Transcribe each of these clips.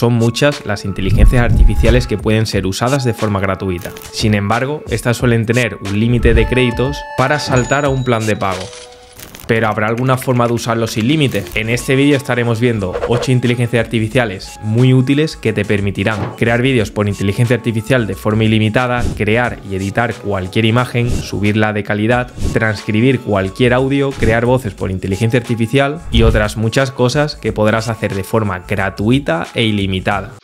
Son muchas las inteligencias artificiales que pueden ser usadas de forma gratuita. Sin embargo, estas suelen tener un límite de créditos para saltar a un plan de pago, pero habrá alguna forma de usarlo sin límite. En este vídeo estaremos viendo 8 inteligencias artificiales muy útiles que te permitirán crear vídeos por inteligencia artificial de forma ilimitada, crear y editar cualquier imagen, subirla de calidad, transcribir cualquier audio, crear voces por inteligencia artificial y otras muchas cosas que podrás hacer de forma gratuita e ilimitada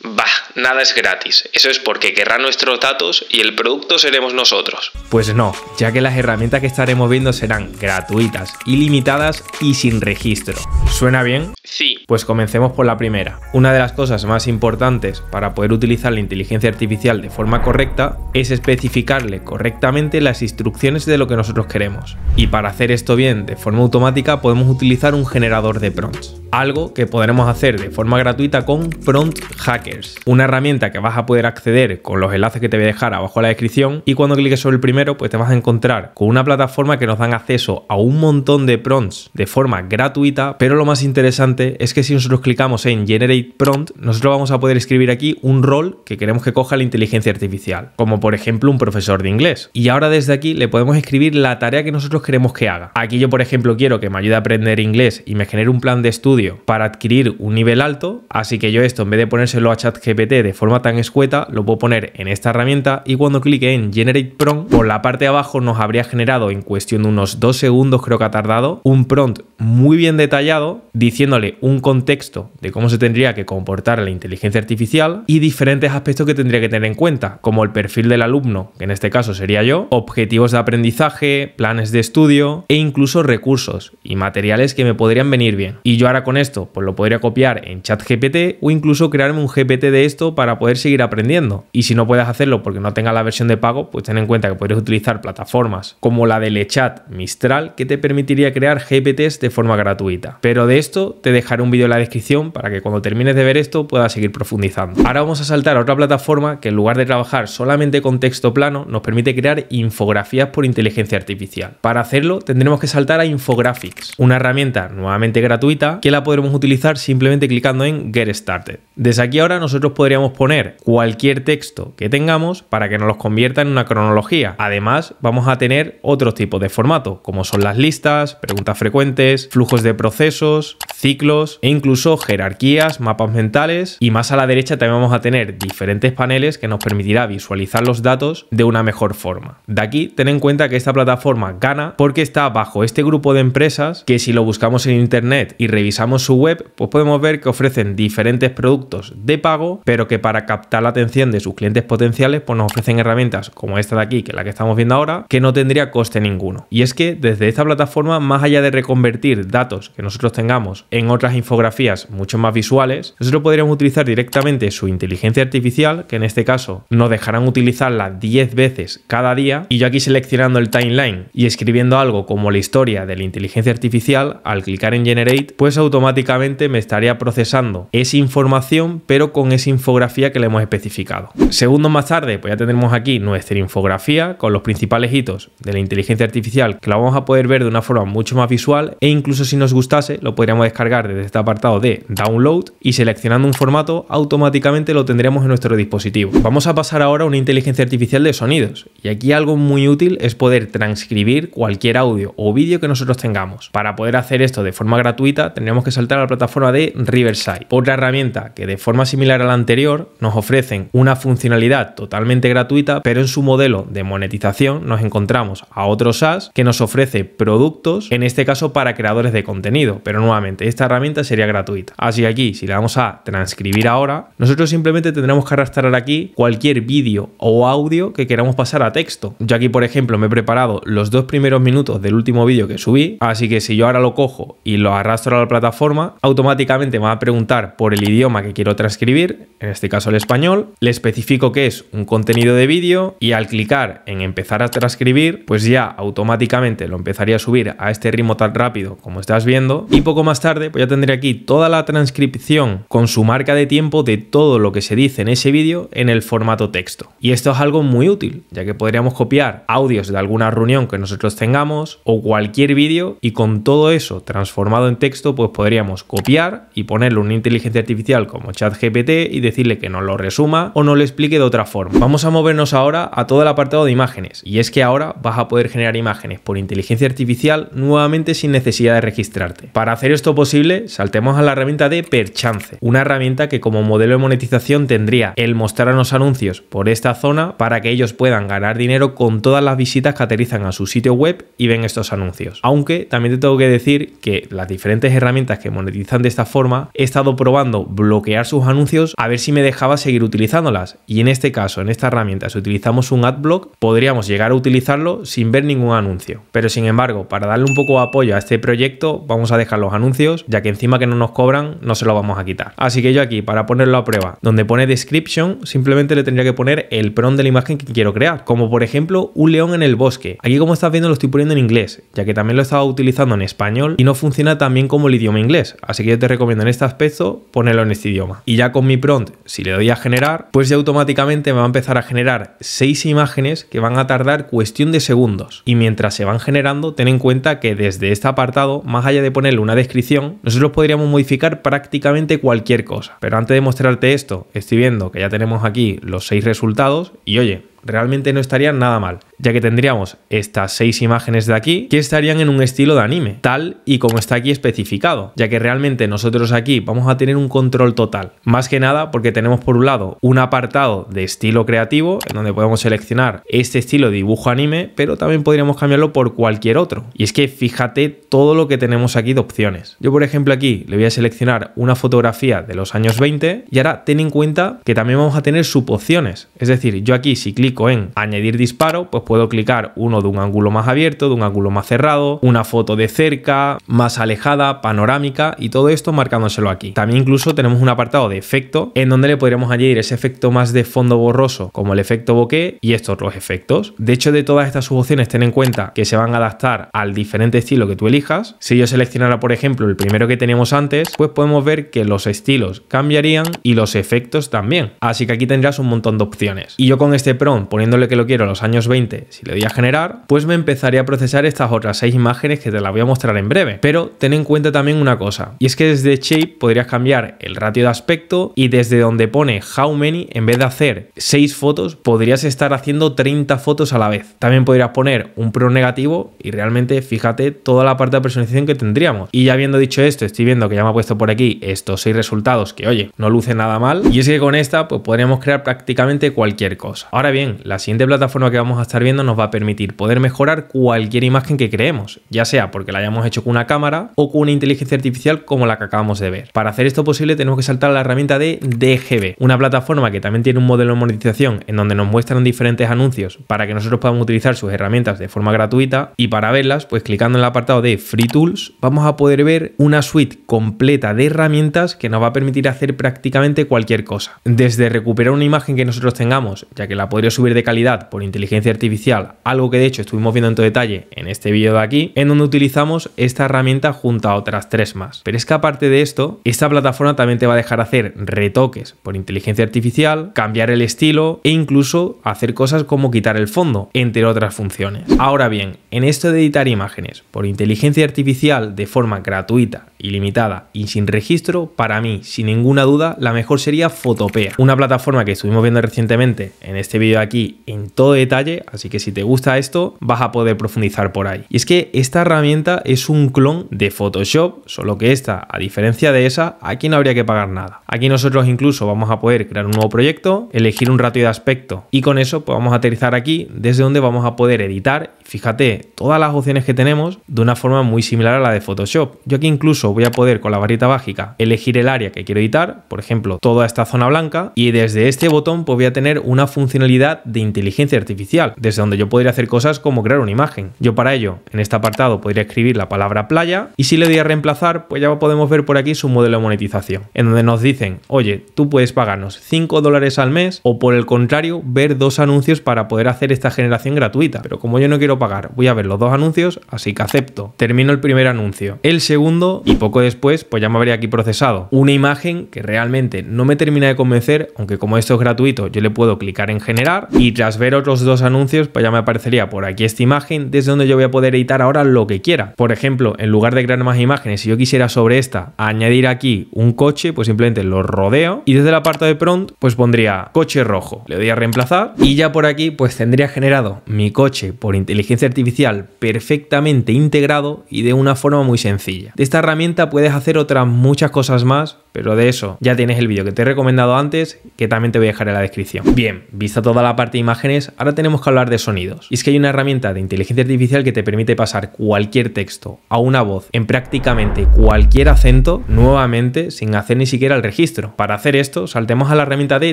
nada es gratis. Eso es porque querrá nuestros datos y el producto seremos nosotros. Pues no, ya que las herramientas que estaremos viendo serán gratuitas, ilimitadas y sin registro. ¿Suena bien? Sí. Pues comencemos por la primera. Una de las cosas más importantes para poder utilizar la inteligencia artificial de forma correcta es especificarle correctamente las instrucciones de lo que nosotros queremos. Y para hacer esto bien de forma automática podemos utilizar un generador de prompts algo que podremos hacer de forma gratuita con Prompt Hackers, una herramienta que vas a poder acceder con los enlaces que te voy a dejar abajo en la descripción y cuando cliques sobre el primero pues te vas a encontrar con una plataforma que nos dan acceso a un montón de prompts de forma gratuita, pero lo más interesante es que si nosotros clicamos en Generate Prompt, nosotros vamos a poder escribir aquí un rol que queremos que coja la inteligencia artificial, como por ejemplo un profesor de inglés. Y ahora desde aquí le podemos escribir la tarea que nosotros queremos que haga. Aquí yo por ejemplo quiero que me ayude a aprender inglés y me genere un plan de estudio para adquirir un nivel alto, así que yo esto en vez de ponérselo a ChatGPT de forma tan escueta, lo puedo poner en esta herramienta y cuando clique en Generate Prompt, por la parte de abajo nos habría generado en cuestión de unos dos segundos, creo que ha tardado, un prompt muy bien detallado diciéndole un contexto de cómo se tendría que comportar la inteligencia artificial y diferentes aspectos que tendría que tener en cuenta, como el perfil del alumno, que en este caso sería yo, objetivos de aprendizaje, planes de estudio e incluso recursos y materiales que me podrían venir bien. Y yo ahora con esto? Pues lo podría copiar en chat GPT o incluso crearme un GPT de esto para poder seguir aprendiendo. Y si no puedes hacerlo porque no tengas la versión de pago, pues ten en cuenta que puedes utilizar plataformas como la de Lechat Mistral que te permitiría crear GPTs de forma gratuita. Pero de esto te dejaré un vídeo en la descripción para que cuando termines de ver esto puedas seguir profundizando. Ahora vamos a saltar a otra plataforma que en lugar de trabajar solamente con texto plano nos permite crear infografías por inteligencia artificial. Para hacerlo tendremos que saltar a Infographics, una herramienta nuevamente gratuita que la la podremos utilizar simplemente clicando en Get Started. Desde aquí ahora nosotros podríamos poner cualquier texto que tengamos para que nos los convierta en una cronología. Además, vamos a tener otros tipos de formato, como son las listas, preguntas frecuentes, flujos de procesos, ciclos e incluso jerarquías, mapas mentales. Y más a la derecha también vamos a tener diferentes paneles que nos permitirá visualizar los datos de una mejor forma. De aquí, ten en cuenta que esta plataforma gana porque está bajo este grupo de empresas que si lo buscamos en internet y revisamos su web, pues podemos ver que ofrecen diferentes productos de pago, pero que para captar la atención de sus clientes potenciales, pues nos ofrecen herramientas como esta de aquí, que es la que estamos viendo ahora, que no tendría coste ninguno. Y es que desde esta plataforma, más allá de reconvertir datos que nosotros tengamos en otras infografías mucho más visuales, nosotros podríamos utilizar directamente su inteligencia artificial, que en este caso nos dejarán utilizarla 10 veces cada día, y yo aquí seleccionando el timeline y escribiendo algo como la historia de la inteligencia artificial, al clicar en generate, pues automáticamente automáticamente me estaría procesando esa información, pero con esa infografía que le hemos especificado. Segundos más tarde, pues ya tendremos aquí nuestra infografía con los principales hitos de la inteligencia artificial, que la vamos a poder ver de una forma mucho más visual e incluso si nos gustase, lo podríamos descargar desde este apartado de download y seleccionando un formato, automáticamente lo tendríamos en nuestro dispositivo. Vamos a pasar ahora a una inteligencia artificial de sonidos. Y aquí algo muy útil es poder transcribir cualquier audio o vídeo que nosotros tengamos. Para poder hacer esto de forma gratuita, tendremos que que saltar a la plataforma de Riverside. Otra herramienta que de forma similar a la anterior nos ofrecen una funcionalidad totalmente gratuita, pero en su modelo de monetización nos encontramos a otro SaaS que nos ofrece productos, en este caso para creadores de contenido, pero nuevamente esta herramienta sería gratuita. Así que aquí, si le vamos a transcribir ahora, nosotros simplemente tendremos que arrastrar aquí cualquier vídeo o audio que queramos pasar a texto. Yo aquí, por ejemplo, me he preparado los dos primeros minutos del último vídeo que subí, así que si yo ahora lo cojo y lo arrastro a la plataforma, automáticamente me va a preguntar por el idioma que quiero transcribir, en este caso el español, le especifico que es un contenido de vídeo y al clicar en empezar a transcribir, pues ya automáticamente lo empezaría a subir a este ritmo tan rápido como estás viendo y poco más tarde pues ya tendría aquí toda la transcripción con su marca de tiempo de todo lo que se dice en ese vídeo en el formato texto. Y esto es algo muy útil, ya que podríamos copiar audios de alguna reunión que nosotros tengamos o cualquier vídeo y con todo eso transformado en texto pues podemos podríamos copiar y ponerle una inteligencia artificial como ChatGPT y decirle que nos lo resuma o nos lo explique de otra forma. Vamos a movernos ahora a todo el apartado de imágenes y es que ahora vas a poder generar imágenes por inteligencia artificial nuevamente sin necesidad de registrarte. Para hacer esto posible, saltemos a la herramienta de Perchance, una herramienta que como modelo de monetización tendría el mostrar los anuncios por esta zona para que ellos puedan ganar dinero con todas las visitas que aterrizan a su sitio web y ven estos anuncios. Aunque también te tengo que decir que las diferentes herramientas que monetizan de esta forma, he estado probando bloquear sus anuncios a ver si me dejaba seguir utilizándolas. Y en este caso, en esta herramienta, si utilizamos un adblock, podríamos llegar a utilizarlo sin ver ningún anuncio. Pero sin embargo, para darle un poco de apoyo a este proyecto, vamos a dejar los anuncios, ya que encima que no nos cobran, no se lo vamos a quitar. Así que yo aquí, para ponerlo a prueba, donde pone description, simplemente le tendría que poner el prompt de la imagen que quiero crear, como por ejemplo un león en el bosque. Aquí como estás viendo lo estoy poniendo en inglés, ya que también lo estaba utilizando en español y no funciona tan bien como el idioma inglés. Así que yo te recomiendo en este aspecto ponerlo en este idioma. Y ya con mi prompt, si le doy a generar, pues ya automáticamente me va a empezar a generar seis imágenes que van a tardar cuestión de segundos. Y mientras se van generando, ten en cuenta que desde este apartado, más allá de ponerle una descripción, nosotros podríamos modificar prácticamente cualquier cosa. Pero antes de mostrarte esto, estoy viendo que ya tenemos aquí los seis resultados y oye, realmente no estarían nada mal ya que tendríamos estas seis imágenes de aquí que estarían en un estilo de anime, tal y como está aquí especificado, ya que realmente nosotros aquí vamos a tener un control total. Más que nada porque tenemos por un lado un apartado de estilo creativo, en donde podemos seleccionar este estilo de dibujo anime, pero también podríamos cambiarlo por cualquier otro. Y es que fíjate todo lo que tenemos aquí de opciones. Yo por ejemplo aquí le voy a seleccionar una fotografía de los años 20 y ahora ten en cuenta que también vamos a tener subopciones. Es decir, yo aquí si clico en añadir disparo, pues puedo clicar uno de un ángulo más abierto, de un ángulo más cerrado, una foto de cerca, más alejada, panorámica y todo esto marcándoselo aquí. También incluso tenemos un apartado de efecto en donde le podríamos añadir ese efecto más de fondo borroso como el efecto bokeh y estos los efectos. De hecho de todas estas subopciones ten en cuenta que se van a adaptar al diferente estilo que tú elijas. Si yo seleccionara por ejemplo el primero que teníamos antes pues podemos ver que los estilos cambiarían y los efectos también. Así que aquí tendrás un montón de opciones. Y yo con este prompt poniéndole que lo quiero a los años 20 si le doy a generar, pues me empezaría a procesar estas otras seis imágenes que te las voy a mostrar en breve. Pero ten en cuenta también una cosa, y es que desde Shape podrías cambiar el ratio de aspecto y desde donde pone How Many, en vez de hacer seis fotos, podrías estar haciendo 30 fotos a la vez. También podrías poner un pro negativo y realmente fíjate toda la parte de personalización que tendríamos. Y ya habiendo dicho esto, estoy viendo que ya me ha puesto por aquí estos seis resultados que, oye, no luce nada mal. Y es que con esta, pues podríamos crear prácticamente cualquier cosa. Ahora bien, la siguiente plataforma que vamos a estar nos va a permitir poder mejorar cualquier imagen que creemos, ya sea porque la hayamos hecho con una cámara o con una inteligencia artificial como la que acabamos de ver. Para hacer esto posible tenemos que saltar a la herramienta de DGB, una plataforma que también tiene un modelo de monetización en donde nos muestran diferentes anuncios para que nosotros podamos utilizar sus herramientas de forma gratuita y para verlas, pues clicando en el apartado de Free Tools vamos a poder ver una suite completa de herramientas que nos va a permitir hacer prácticamente cualquier cosa. Desde recuperar una imagen que nosotros tengamos, ya que la podría subir de calidad por inteligencia artificial, algo que de hecho estuvimos viendo en todo detalle en este vídeo de aquí, en donde utilizamos esta herramienta junto a otras tres más. Pero es que aparte de esto, esta plataforma también te va a dejar hacer retoques por inteligencia artificial, cambiar el estilo e incluso hacer cosas como quitar el fondo, entre otras funciones. Ahora bien, en esto de editar imágenes por inteligencia artificial de forma gratuita, ilimitada y sin registro, para mí, sin ninguna duda, la mejor sería Photopea, una plataforma que estuvimos viendo recientemente en este vídeo de aquí en todo detalle, así Así que si te gusta esto, vas a poder profundizar por ahí. Y es que esta herramienta es un clon de Photoshop, solo que esta, a diferencia de esa, aquí no habría que pagar nada. Aquí nosotros incluso vamos a poder crear un nuevo proyecto, elegir un ratio de aspecto y con eso pues vamos a aterrizar aquí desde donde vamos a poder editar, fíjate, todas las opciones que tenemos de una forma muy similar a la de Photoshop. Yo aquí incluso voy a poder con la varita básica elegir el área que quiero editar, por ejemplo, toda esta zona blanca y desde este botón pues voy a tener una funcionalidad de inteligencia artificial. Desde donde yo podría hacer cosas como crear una imagen. Yo para ello, en este apartado, podría escribir la palabra playa y si le doy a reemplazar, pues ya podemos ver por aquí su modelo de monetización, en donde nos dicen, oye, tú puedes pagarnos 5 dólares al mes o por el contrario, ver dos anuncios para poder hacer esta generación gratuita. Pero como yo no quiero pagar, voy a ver los dos anuncios, así que acepto. Termino el primer anuncio, el segundo y poco después, pues ya me habría aquí procesado una imagen que realmente no me termina de convencer, aunque como esto es gratuito, yo le puedo clicar en generar y tras ver otros dos anuncios pues ya me aparecería por aquí esta imagen desde donde yo voy a poder editar ahora lo que quiera. Por ejemplo, en lugar de crear más imágenes, si yo quisiera sobre esta añadir aquí un coche, pues simplemente lo rodeo y desde la parte de prompt pues pondría coche rojo. Le doy a reemplazar y ya por aquí pues tendría generado mi coche por inteligencia artificial perfectamente integrado y de una forma muy sencilla. De esta herramienta puedes hacer otras muchas cosas más pero de eso ya tienes el vídeo que te he recomendado antes, que también te voy a dejar en la descripción. Bien, vista toda la parte de imágenes, ahora tenemos que hablar de sonidos. Y es que hay una herramienta de inteligencia artificial que te permite pasar cualquier texto a una voz en prácticamente cualquier acento nuevamente sin hacer ni siquiera el registro. Para hacer esto, saltemos a la herramienta de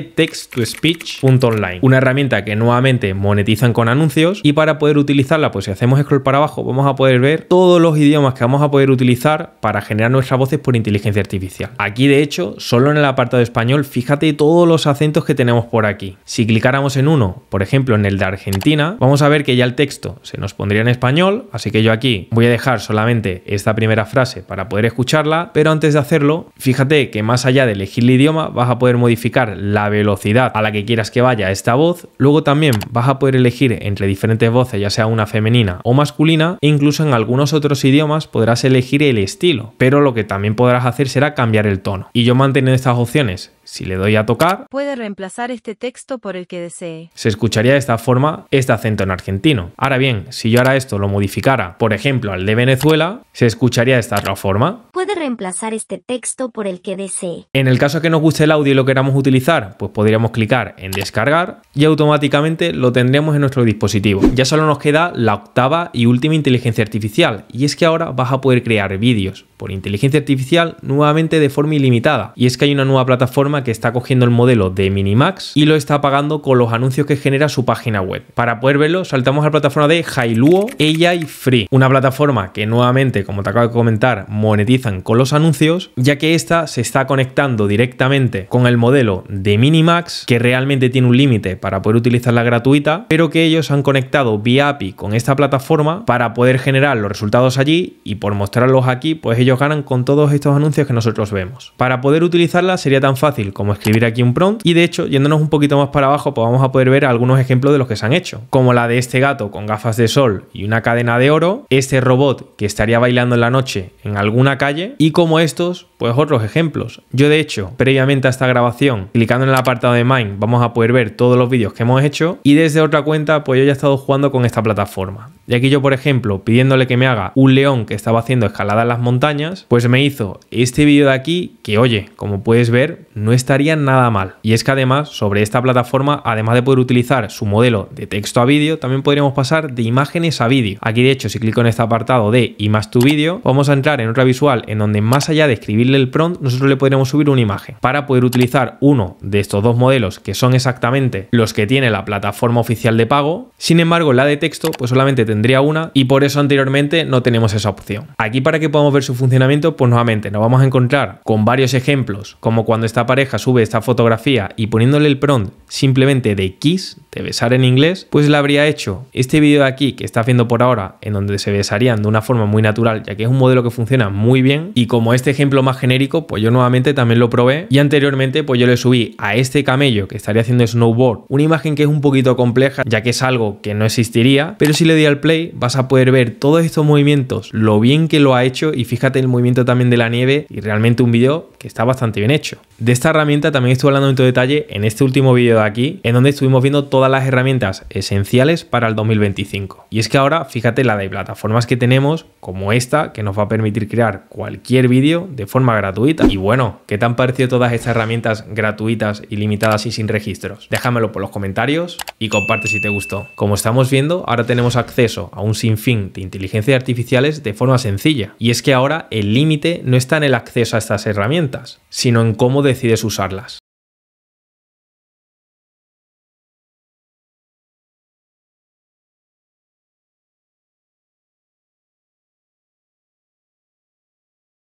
text-to-speech.online, una herramienta que nuevamente monetizan con anuncios y para poder utilizarla, pues si hacemos scroll para abajo, vamos a poder ver todos los idiomas que vamos a poder utilizar para generar nuestras voces por inteligencia artificial. Aquí de hecho, solo en el apartado español, fíjate todos los acentos que tenemos por aquí. Si clicáramos en uno, por ejemplo en el de Argentina, vamos a ver que ya el texto se nos pondría en español, así que yo aquí voy a dejar solamente esta primera frase para poder escucharla, pero antes de hacerlo, fíjate que más allá de elegir el idioma, vas a poder modificar la velocidad a la que quieras que vaya esta voz, luego también vas a poder elegir entre diferentes voces, ya sea una femenina o masculina, e incluso en algunos otros idiomas podrás elegir el estilo, pero lo que también podrás hacer será cambiar el tono. Y yo manteniendo estas opciones si le doy a tocar, puede reemplazar este texto por el que desee. Se escucharía de esta forma este acento en argentino. Ahora bien, si yo ahora esto lo modificara, por ejemplo, al de Venezuela, se escucharía de esta otra forma. Puede reemplazar este texto por el que desee. En el caso que nos guste el audio y lo queramos utilizar, pues podríamos clicar en descargar y automáticamente lo tendremos en nuestro dispositivo. Ya solo nos queda la octava y última inteligencia artificial, y es que ahora vas a poder crear vídeos por inteligencia artificial nuevamente de forma ilimitada. Y es que hay una nueva plataforma que está cogiendo el modelo de Minimax y lo está pagando con los anuncios que genera su página web. Para poder verlo, saltamos a la plataforma de Hailuo, AI Free, una plataforma que nuevamente, como te acabo de comentar, monetizan con los anuncios, ya que esta se está conectando directamente con el modelo de Minimax, que realmente tiene un límite para poder utilizarla gratuita, pero que ellos han conectado vía API con esta plataforma para poder generar los resultados allí y por mostrarlos aquí, pues ellos ganan con todos estos anuncios que nosotros vemos. Para poder utilizarla sería tan fácil como escribir aquí un prompt. Y de hecho, yéndonos un poquito más para abajo, pues vamos a poder ver algunos ejemplos de los que se han hecho, como la de este gato con gafas de sol y una cadena de oro, este robot que estaría bailando en la noche en alguna calle y como estos, pues otros ejemplos. Yo de hecho, previamente a esta grabación, clicando en el apartado de Mind, vamos a poder ver todos los vídeos que hemos hecho y desde otra cuenta, pues yo ya he estado jugando con esta plataforma. Y aquí yo, por ejemplo, pidiéndole que me haga un león que estaba haciendo escalada en las montañas, pues me hizo este vídeo de aquí que, oye, como puedes ver, no está estaría nada mal. Y es que además, sobre esta plataforma, además de poder utilizar su modelo de texto a vídeo, también podríamos pasar de imágenes a vídeo. Aquí de hecho, si clico en este apartado de y más tu vídeo, vamos a entrar en otra visual en donde más allá de escribirle el prompt, nosotros le podríamos subir una imagen para poder utilizar uno de estos dos modelos que son exactamente los que tiene la plataforma oficial de pago. Sin embargo, la de texto pues solamente tendría una y por eso anteriormente no tenemos esa opción. Aquí para que podamos ver su funcionamiento, pues nuevamente nos vamos a encontrar con varios ejemplos, como cuando esta pareja sube esta fotografía y poniéndole el prompt simplemente de kiss, de besar en inglés, pues le habría hecho este vídeo de aquí que está haciendo por ahora, en donde se besarían de una forma muy natural, ya que es un modelo que funciona muy bien. Y como este ejemplo más genérico, pues yo nuevamente también lo probé. Y anteriormente, pues yo le subí a este camello que estaría haciendo snowboard una imagen que es un poquito compleja, ya que es algo que no existiría. Pero si le di al play, vas a poder ver todos estos movimientos, lo bien que lo ha hecho y fíjate el movimiento también de la nieve y realmente un vídeo que está bastante bien hecho. De esta herramienta también estuve hablando en tu detalle en este último vídeo de aquí, en donde estuvimos viendo todas las herramientas esenciales para el 2025. Y es que ahora, fíjate la de plataformas que tenemos, como esta, que nos va a permitir crear cualquier vídeo de forma gratuita. Y bueno, ¿qué te han parecido todas estas herramientas gratuitas, ilimitadas y sin registros? Déjamelo por los comentarios y comparte si te gustó. Como estamos viendo, ahora tenemos acceso a un sinfín de inteligencias artificiales de forma sencilla. Y es que ahora el límite no está en el acceso a estas herramientas, sino en cómo decides usarlas.